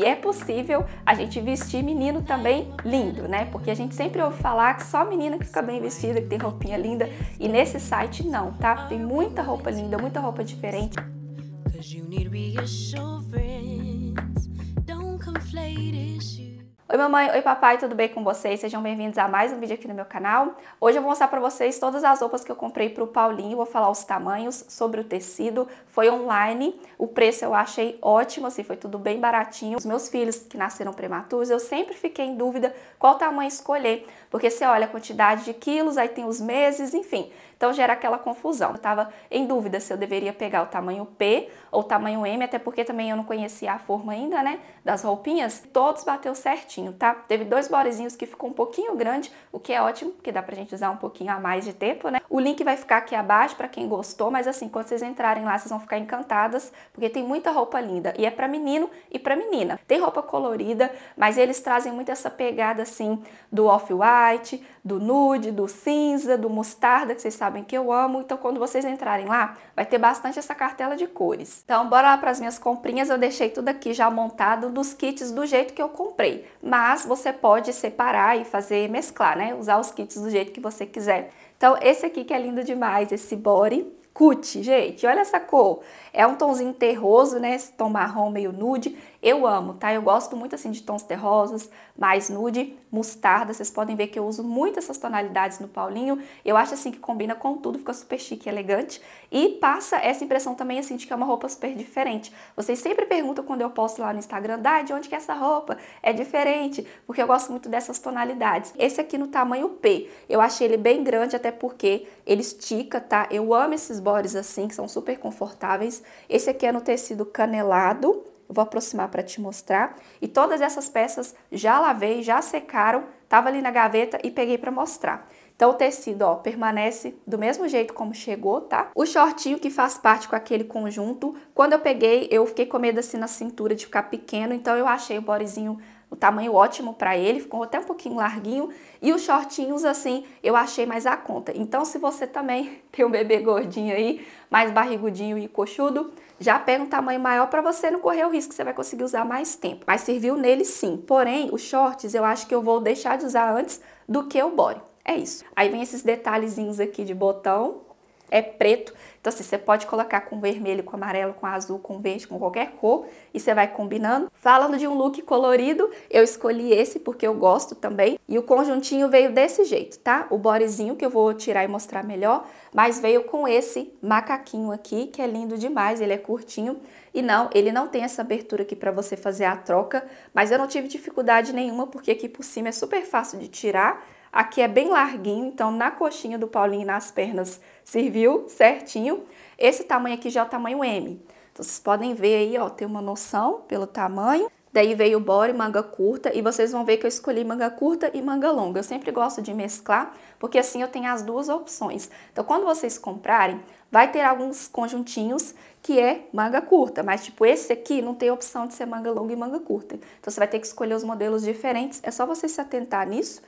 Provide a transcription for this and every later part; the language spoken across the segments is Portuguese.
E é possível a gente vestir menino também lindo, né? Porque a gente sempre ouve falar que só menina que fica bem vestida, que tem roupinha linda, e nesse site não, tá? Tem muita roupa linda, muita roupa diferente. Oi mamãe, oi papai, tudo bem com vocês? Sejam bem-vindos a mais um vídeo aqui no meu canal. Hoje eu vou mostrar para vocês todas as roupas que eu comprei para o Paulinho, vou falar os tamanhos, sobre o tecido, foi online, o preço eu achei ótimo, assim, foi tudo bem baratinho. Os meus filhos que nasceram prematuros, eu sempre fiquei em dúvida qual tamanho escolher, porque você olha a quantidade de quilos, aí tem os meses, enfim. Então gera aquela confusão. Eu estava em dúvida se eu deveria pegar o tamanho P ou o tamanho M, até porque também eu não conhecia a forma ainda, né, das roupinhas. Todos bateu certinho, tá? Teve dois borezinhos que ficou um pouquinho grande, o que é ótimo, porque dá pra gente usar um pouquinho a mais de tempo, né? O link vai ficar aqui abaixo para quem gostou, mas assim, quando vocês entrarem lá, vocês vão ficar encantadas, porque tem muita roupa linda e é para menino e para menina. Tem roupa colorida, mas eles trazem muito essa pegada assim do off-white, do nude, do cinza, do mostarda, que vocês sabem sabem que eu amo, então quando vocês entrarem lá, vai ter bastante essa cartela de cores. Então bora lá para as minhas comprinhas, eu deixei tudo aqui já montado dos kits do jeito que eu comprei, mas você pode separar e fazer mesclar, né? Usar os kits do jeito que você quiser. Então esse aqui que é lindo demais, esse body, cut, gente. Olha essa cor. É um tonzinho terroso, né? Esse tom marrom meio nude. Eu amo, tá? Eu gosto muito, assim, de tons terrosos, mais nude mostarda. Vocês podem ver que eu uso muito essas tonalidades no Paulinho. Eu acho assim que combina com tudo, fica super chique e elegante. E passa essa impressão também assim de que é uma roupa super diferente. Vocês sempre perguntam quando eu posto lá no Instagram, Dai, de onde que é essa roupa? É diferente, porque eu gosto muito dessas tonalidades. Esse aqui no tamanho P, eu achei ele bem grande, até porque ele estica, tá? Eu amo esses bodies assim, que são super confortáveis. Esse aqui é no tecido canelado, vou aproximar para te mostrar. E todas essas peças já lavei, já secaram, tava ali na gaveta e peguei para mostrar. Então o tecido, ó, permanece do mesmo jeito como chegou, tá? O shortinho que faz parte com aquele conjunto, quando eu peguei, eu fiquei com medo assim na cintura de ficar pequeno, então eu achei o borezinho o tamanho ótimo para ele, ficou até um pouquinho larguinho, e os shortinhos assim eu achei mais a conta. Então se você também tem um bebê gordinho aí, mais barrigudinho e coxudo, já pega um tamanho maior para você não correr o risco você vai conseguir usar mais tempo. Mas serviu nele sim, porém os shorts eu acho que eu vou deixar de usar antes do que o body. É isso. Aí vem esses detalhezinhos aqui de botão, é preto. Então, assim, você pode colocar com vermelho, com amarelo, com azul, com verde, com qualquer cor e você vai combinando. Falando de um look colorido, eu escolhi esse porque eu gosto também. E o conjuntinho veio desse jeito, tá? O bodyzinho que eu vou tirar e mostrar melhor, mas veio com esse macaquinho aqui, que é lindo demais, ele é curtinho. E não, ele não tem essa abertura aqui para você fazer a troca, mas eu não tive dificuldade nenhuma porque aqui por cima é super fácil de tirar Aqui é bem larguinho, então na coxinha do Paulinho e nas pernas serviu certinho. Esse tamanho aqui já é o tamanho M. Então vocês podem ver aí, ó, tem uma noção pelo tamanho. Daí veio o body, manga curta, e vocês vão ver que eu escolhi manga curta e manga longa. Eu sempre gosto de mesclar, porque assim eu tenho as duas opções. Então, quando vocês comprarem, vai ter alguns conjuntinhos que é manga curta, mas tipo esse aqui não tem opção de ser manga longa e manga curta. Então, você vai ter que escolher os modelos diferentes, é só vocês se atentar nisso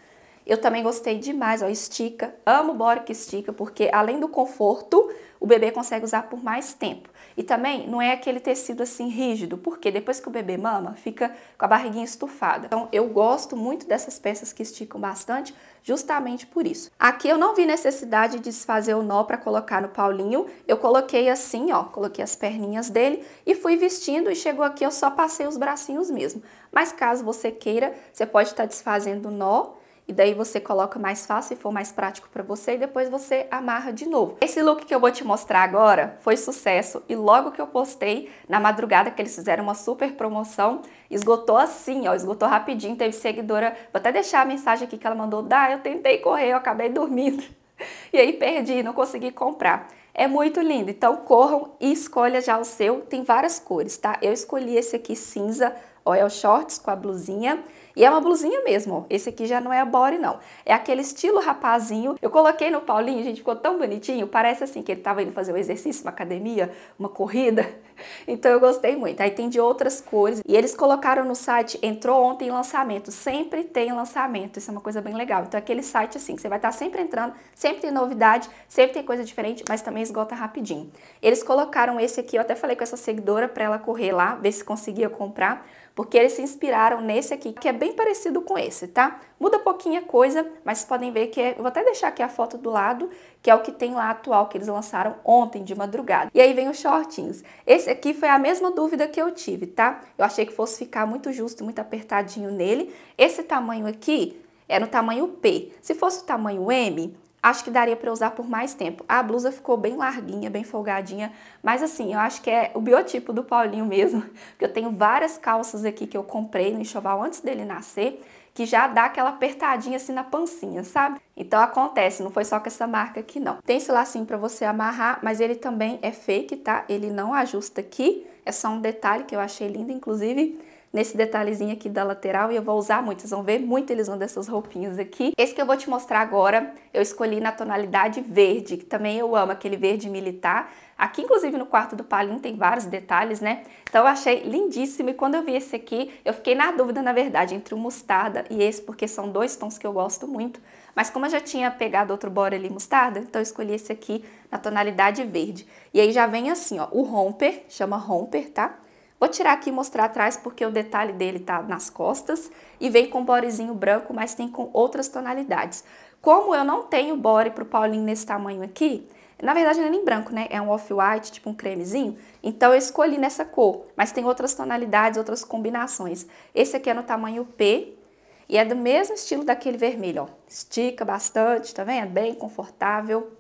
eu também gostei demais, ó, estica. Amo o body que estica, porque além do conforto, o bebê consegue usar por mais tempo. E também não é aquele tecido assim rígido, porque depois que o bebê mama, fica com a barriguinha estufada. Então eu gosto muito dessas peças que esticam bastante, justamente por isso. Aqui eu não vi necessidade de desfazer o nó para colocar no Paulinho. Eu coloquei assim, ó, coloquei as perninhas dele e fui vestindo e chegou aqui eu só passei os bracinhos mesmo. Mas caso você queira, você pode estar tá desfazendo o nó e daí você coloca mais fácil e for mais prático para você e depois você amarra de novo. Esse look que eu vou te mostrar agora foi sucesso e logo que eu postei na madrugada que eles fizeram uma super promoção, esgotou assim, ó, esgotou rapidinho, teve seguidora, vou até deixar a mensagem aqui que ela mandou, dá, eu tentei correr, eu acabei dormindo. e aí perdi, não consegui comprar. É muito lindo, então corram e escolha já o seu, tem várias cores, tá? Eu escolhi esse aqui cinza, ó, é o shorts com a blusinha, e é uma blusinha mesmo, esse aqui já não é a body não. É aquele estilo rapazinho. Eu coloquei no Paulinho, gente, ficou tão bonitinho. Parece assim que ele tava indo fazer um exercício, uma academia, uma corrida. Então eu gostei muito. Aí tem de outras cores. E eles colocaram no site, entrou ontem em lançamento. Sempre tem lançamento, isso é uma coisa bem legal. Então aquele site assim, que você vai estar tá sempre entrando, sempre tem novidade, sempre tem coisa diferente, mas também esgota rapidinho. Eles colocaram esse aqui, eu até falei com essa seguidora para ela correr lá, ver se conseguia comprar porque eles se inspiraram nesse aqui, que é bem parecido com esse, tá? Muda pouquinha coisa, mas podem ver que é... Eu vou até deixar aqui a foto do lado, que é o que tem lá atual, que eles lançaram ontem de madrugada. E aí vem os shortinhos. Esse aqui foi a mesma dúvida que eu tive, tá? Eu achei que fosse ficar muito justo, muito apertadinho nele. Esse tamanho aqui é no tamanho P. Se fosse o tamanho M, acho que daria para usar por mais tempo. A blusa ficou bem larguinha, bem folgadinha, mas assim, eu acho que é o biotipo do Paulinho mesmo, porque eu tenho várias calças aqui que eu comprei no enxoval antes dele nascer, que já dá aquela apertadinha assim na pancinha, sabe? Então acontece, não foi só com essa marca aqui não. Tem esse lacinho para você amarrar, mas ele também é fake, tá? Ele não ajusta aqui, é só um detalhe que eu achei lindo, inclusive nesse detalhezinho aqui da lateral e eu vou usar muito, vocês vão ver muito eles usando essas roupinhas aqui. Esse que eu vou te mostrar agora, eu escolhi na tonalidade verde, que também eu amo, aquele verde militar. Aqui, inclusive, no quarto do Palinho tem vários detalhes, né? Então eu achei lindíssimo e quando eu vi esse aqui, eu fiquei na dúvida, na verdade, entre o mostarda e esse, porque são dois tons que eu gosto muito. Mas como eu já tinha pegado outro bora ali mostarda, então eu escolhi esse aqui na tonalidade verde. E aí já vem assim, ó, o romper, chama romper, tá? Vou tirar aqui e mostrar atrás porque o detalhe dele tá nas costas e vem com borezinho branco, mas tem com outras tonalidades. Como eu não tenho para pro Paulinho nesse tamanho aqui, na verdade não é nem branco, né? É um off-white, tipo um cremezinho, então eu escolhi nessa cor, mas tem outras tonalidades, outras combinações. Esse aqui é no tamanho P e é do mesmo estilo daquele vermelho, ó. Estica bastante, tá vendo? É bem confortável.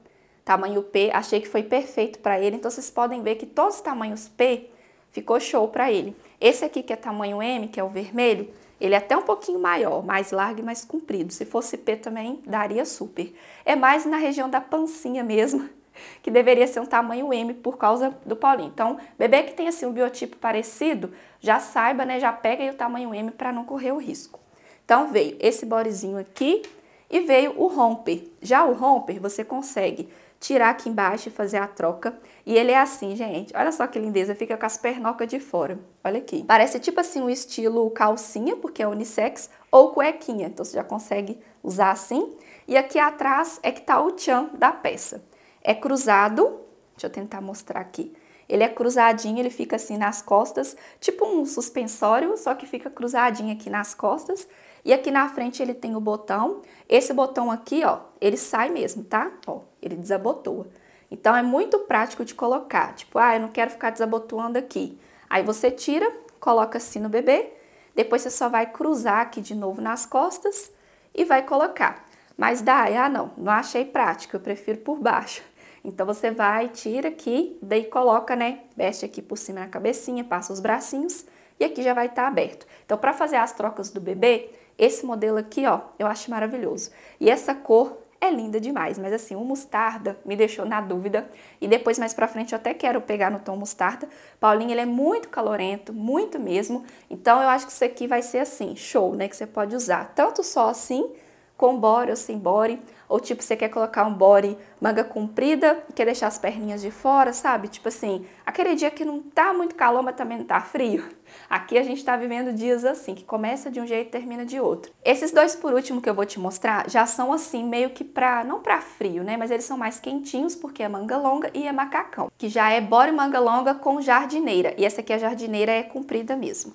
Tamanho P, achei que foi perfeito para ele, então vocês podem ver que todos os tamanhos P ficou show para ele. Esse aqui que é tamanho M, que é o vermelho, ele é até um pouquinho maior, mais largo e mais comprido. Se fosse P também, daria super. É mais na região da pancinha mesmo, que deveria ser um tamanho M por causa do Paulinho. Então, bebê que tem assim um biotipo parecido, já saiba, né? Já pega aí o tamanho M para não correr o risco. Então, veio esse bodezinho aqui e veio o romper. Já o romper, você consegue tirar aqui embaixo e fazer a troca. E ele é assim, gente. Olha só que lindeza, fica com as pernocas de fora. Olha aqui. Parece tipo assim um estilo calcinha, porque é unissex, ou cuequinha. Então você já consegue usar assim. E aqui atrás é que tá o tchan da peça. É cruzado, deixa eu tentar mostrar aqui. Ele é cruzadinho, ele fica assim nas costas, tipo um suspensório, só que fica cruzadinho aqui nas costas. E aqui na frente ele tem o botão. Esse botão aqui, ó, ele sai mesmo, tá? Ó, ele desabotoa. Então, é muito prático de colocar. Tipo, ah, eu não quero ficar desabotoando aqui. Aí você tira, coloca assim no bebê. Depois você só vai cruzar aqui de novo nas costas e vai colocar. Mas dá, ah não, não achei prático, eu prefiro por baixo. Então você vai, tira aqui, daí coloca, né? Veste aqui por cima na cabecinha, passa os bracinhos e aqui já vai estar tá aberto. Então, para fazer as trocas do bebê, esse modelo aqui, ó, eu acho maravilhoso. E essa cor é linda demais, mas assim, o mostarda me deixou na dúvida. E depois, mais pra frente, eu até quero pegar no tom mostarda. Paulinho, ele é muito calorento, muito mesmo. Então, eu acho que isso aqui vai ser assim, show, né? Que você pode usar tanto só assim, com body ou sem body, ou tipo, você quer colocar um body manga comprida e quer deixar as perninhas de fora, sabe? Tipo assim, aquele dia que não tá muito calor, mas também não tá frio. Aqui a gente tá vivendo dias assim, que começa de um jeito e termina de outro. Esses dois por último que eu vou te mostrar já são assim, meio que pra, não pra frio, né? Mas eles são mais quentinhos porque é manga longa e é macacão, que já é body manga longa com jardineira. E essa aqui a é jardineira é comprida mesmo.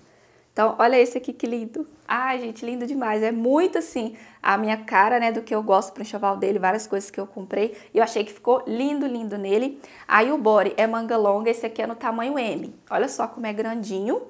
Então, olha esse aqui que lindo. Ai, gente, lindo demais. É muito assim a minha cara, né, do que eu gosto para enxoval dele, várias coisas que eu comprei. E eu achei que ficou lindo, lindo nele. Aí o body é manga longa, esse aqui é no tamanho M. Olha só como é grandinho.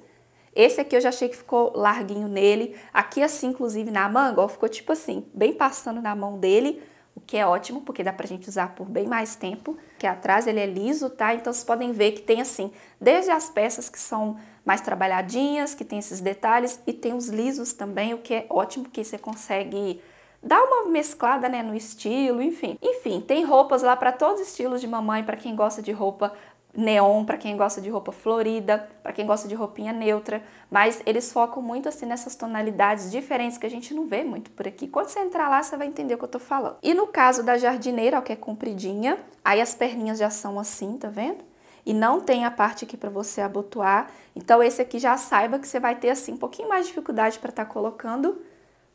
Esse aqui eu já achei que ficou larguinho nele. Aqui assim, inclusive, na manga, ó, ficou tipo assim, bem passando na mão dele, o que é ótimo, porque dá pra gente usar por bem mais tempo que é atrás ele é liso, tá? Então vocês podem ver que tem assim, desde as peças que são mais trabalhadinhas, que tem esses detalhes, e tem os lisos também, o que é ótimo, que você consegue dar uma mesclada, né, no estilo, enfim. Enfim, tem roupas lá para todos os estilos de mamãe, para quem gosta de roupa neon para quem gosta de roupa florida, para quem gosta de roupinha neutra, mas eles focam muito assim nessas tonalidades diferentes que a gente não vê muito por aqui. Quando você entrar lá, você vai entender o que eu tô falando. E no caso da jardineira, ó, que é compridinha, aí as perninhas já são assim, tá vendo? E não tem a parte aqui para você abotoar. Então esse aqui já saiba que você vai ter assim um pouquinho mais de dificuldade para estar tá colocando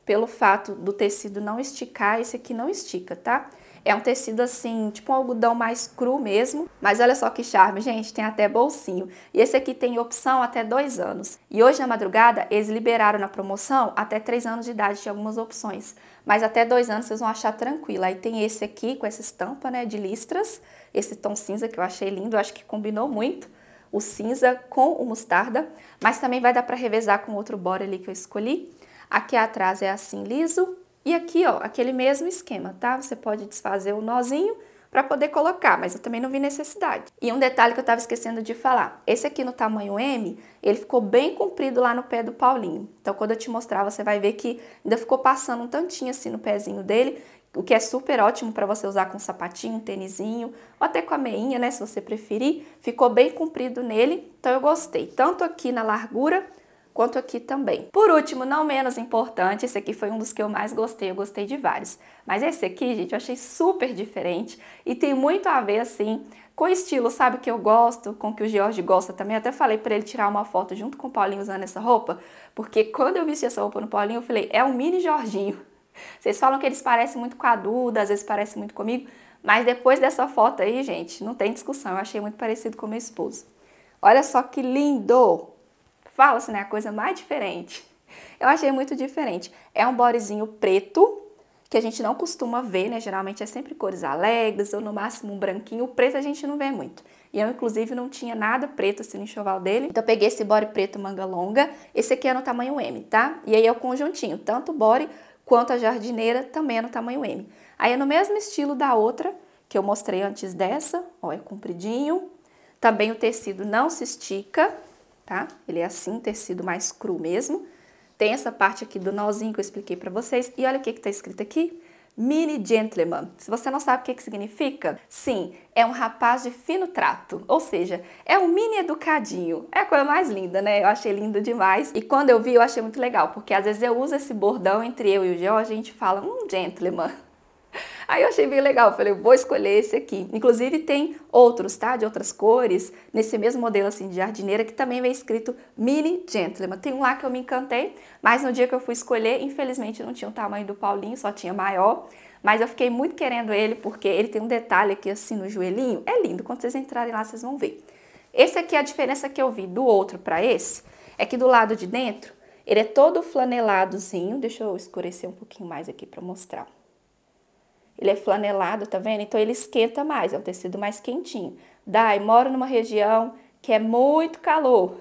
pelo fato do tecido não esticar, esse aqui não estica, tá? É um tecido assim, tipo um algodão mais cru mesmo. Mas olha só que charme, gente, tem até bolsinho. E esse aqui tem opção até dois anos. E hoje na madrugada eles liberaram na promoção até três anos de idade, tinha algumas opções. Mas até dois anos vocês vão achar tranquila. Aí tem esse aqui com essa estampa, né, de listras. Esse tom cinza que eu achei lindo, eu acho que combinou muito o cinza com o mostarda, mas também vai dar para revezar com outro bora ali que eu escolhi. Aqui atrás é assim liso, e aqui, ó, aquele mesmo esquema, tá? Você pode desfazer o nozinho para poder colocar, mas eu também não vi necessidade. E um detalhe que eu estava esquecendo de falar, esse aqui no tamanho M, ele ficou bem comprido lá no pé do Paulinho. Então quando eu te mostrar, você vai ver que ainda ficou passando um tantinho assim no pezinho dele, o que é super ótimo para você usar com sapatinho, um tênisinho, ou até com a meinha, né, se você preferir. Ficou bem comprido nele, então eu gostei, tanto aqui na largura quanto aqui também. Por último, não menos importante, esse aqui foi um dos que eu mais gostei, eu gostei de vários. Mas esse aqui, gente, eu achei super diferente e tem muito a ver, assim, com o estilo, sabe, que eu gosto, com que o George gosta também. Eu até falei para ele tirar uma foto junto com o Paulinho usando essa roupa, porque quando eu vesti essa roupa no Paulinho, eu falei, é um mini Jorginho. Vocês falam que eles parecem muito com a Duda, às vezes parecem muito comigo, mas depois dessa foto aí, gente, não tem discussão. Eu achei muito parecido com meu esposo. Olha só que lindo! fala-se, né? A coisa mais diferente. Eu achei muito diferente. É um bodyzinho preto, que a gente não costuma ver, né? Geralmente é sempre cores alegres ou no máximo um branquinho. O preto a gente não vê muito. E eu, inclusive, não tinha nada preto assim no enxoval dele. Então eu peguei esse body preto manga longa. Esse aqui é no tamanho M, tá? E aí é o conjuntinho, tanto o body quanto a jardineira também é no tamanho M. Aí é no mesmo estilo da outra que eu mostrei antes dessa, ó, é compridinho. Também o tecido não se estica, tá? Ele é assim, tecido mais cru mesmo. Tem essa parte aqui do nozinho que eu expliquei para vocês. E olha o que que tá escrito aqui. Mini gentleman. Se você não sabe o que, que significa, sim, é um rapaz de fino trato, ou seja, é um mini educadinho. É a coisa mais linda, né? Eu achei lindo demais. E quando eu vi, eu achei muito legal, porque às vezes eu uso esse bordão entre eu e o João. a gente fala, um gentleman. Aí eu achei bem legal, falei, vou escolher esse aqui. Inclusive tem outros, tá? De outras cores, nesse mesmo modelo assim de jardineira, que também vem escrito Mini Gentleman. Tem um lá que eu me encantei, mas no dia que eu fui escolher, infelizmente não tinha o tamanho do Paulinho, só tinha maior. Mas eu fiquei muito querendo ele, porque ele tem um detalhe aqui assim no joelhinho. É lindo, quando vocês entrarem lá vocês vão ver. Esse aqui, a diferença que eu vi do outro para esse, é que do lado de dentro, ele é todo flaneladozinho. Deixa eu escurecer um pouquinho mais aqui para mostrar ele é flanelado, tá vendo? Então ele esquenta mais, é um tecido mais quentinho. Dai, moro numa região que é muito calor.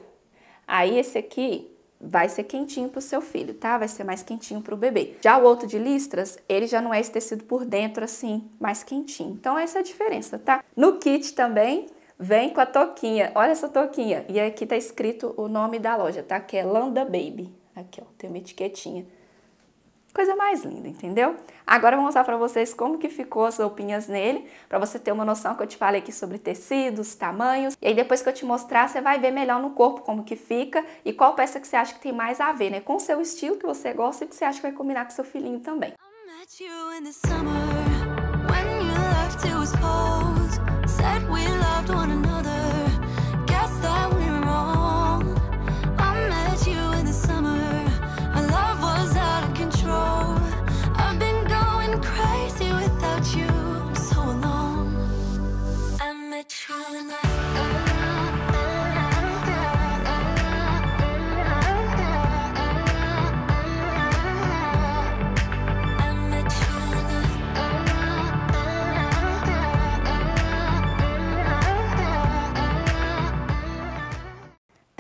Aí esse aqui vai ser quentinho pro seu filho, tá? Vai ser mais quentinho pro bebê. Já o outro de listras, ele já não é esse tecido por dentro assim, mais quentinho. Então essa é a diferença, tá? No kit também vem com a toquinha. Olha essa toquinha. E aqui tá escrito o nome da loja, tá? Que é Landa Baby. Aqui, ó, tem uma etiquetinha. Coisa mais linda, entendeu? Agora eu vou mostrar para vocês como que ficou as roupinhas nele, para você ter uma noção que eu te falei aqui sobre tecidos, tamanhos. E aí depois que eu te mostrar, você vai ver melhor no corpo como que fica e qual peça que você acha que tem mais a ver, né? Com o seu estilo que você gosta e que você acha que vai combinar com seu filhinho também. I'm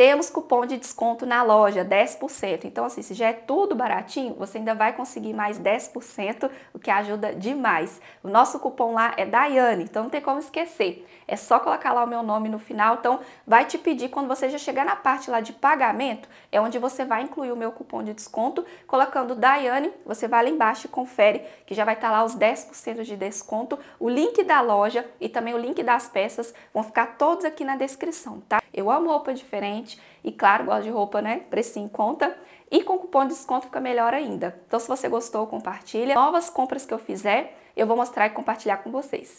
Temos cupom de desconto na loja, 10%. Então, assim, se já é tudo baratinho, você ainda vai conseguir mais 10%, o que ajuda demais. O nosso cupom lá é Daiane, então não tem como esquecer. É só colocar lá o meu nome no final. Então, vai te pedir quando você já chegar na parte lá de pagamento, é onde você vai incluir o meu cupom de desconto. Colocando Daiane, você vai lá embaixo e confere que já vai estar tá lá os 10% de desconto. O link da loja e também o link das peças vão ficar todos aqui na descrição, tá? Eu amo roupa diferente e, claro, gosto de roupa, né? Precinho em conta. E com cupom de desconto fica melhor ainda. Então, se você gostou, compartilha. Novas compras que eu fizer, eu vou mostrar e compartilhar com vocês.